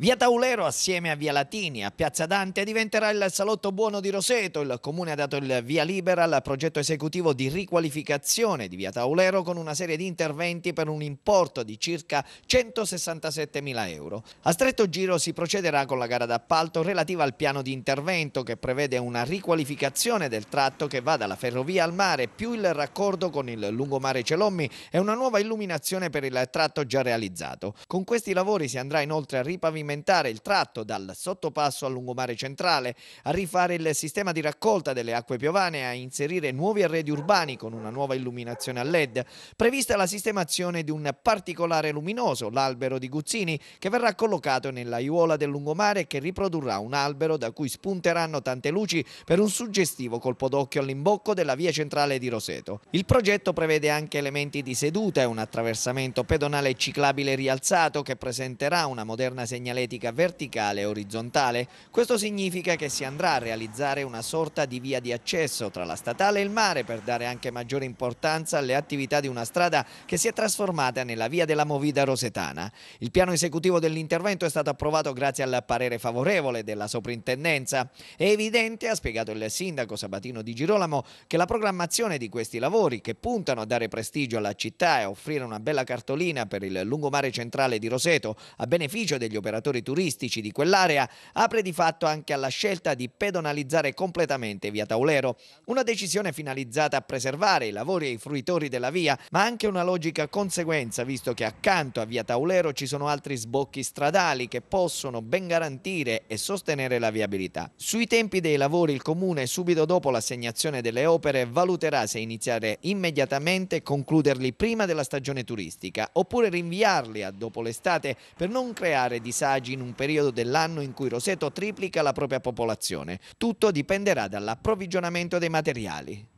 Via Taulero assieme a Via Latini, a Piazza Dante diventerà il Salotto Buono di Roseto. Il comune ha dato il via libera al progetto esecutivo di riqualificazione di Via Taulero con una serie di interventi per un importo di circa 167 mila euro. A stretto giro si procederà con la gara d'appalto relativa al piano di intervento che prevede una riqualificazione del tratto che va dalla ferrovia al mare più il raccordo con il lungomare Celommi e una nuova illuminazione per il tratto già realizzato. Con questi lavori si andrà inoltre a ripavimentare rimpaventare il tratto dal sottopasso al lungomare centrale, a rifare il sistema di raccolta delle acque piovane, a inserire nuovi arredi urbani con una nuova illuminazione a LED, prevista la sistemazione di un particolare luminoso, l'albero di Guzzini, che verrà collocato nell'aiuola del lungomare e che riprodurrà un albero da cui spunteranno tante luci per un suggestivo colpo d'occhio all'imbocco della via centrale di Roseto. Il progetto prevede anche elementi di seduta e un attraversamento pedonale ciclabile rialzato che presenterà una moderna segnaletica segnaletica verticale e orizzontale. Questo significa che si andrà a realizzare una sorta di via di accesso tra la statale e il mare per dare anche maggiore importanza alle attività di una strada che si è trasformata nella via della Movida Rosetana. Il piano esecutivo dell'intervento è stato approvato grazie al parere favorevole della soprintendenza. È evidente, ha spiegato il sindaco Sabatino Di Girolamo, che la programmazione di questi lavori, che puntano a dare prestigio alla città e a offrire una bella cartolina per il lungomare centrale di Roseto a beneficio degli operatori operatori turistici di quell'area apre di fatto anche alla scelta di pedonalizzare completamente via Taulero, una decisione finalizzata a preservare i lavori e i fruitori della via, ma anche una logica conseguenza visto che accanto a via Taulero ci sono altri sbocchi stradali che possono ben garantire e sostenere la viabilità. Sui tempi dei lavori il Comune subito dopo l'assegnazione delle opere valuterà se iniziare immediatamente e concluderli prima della stagione turistica oppure rinviarli a dopo l'estate per non creare disagi contagi in un periodo dell'anno in cui Roseto triplica la propria popolazione. Tutto dipenderà dall'approvvigionamento dei materiali.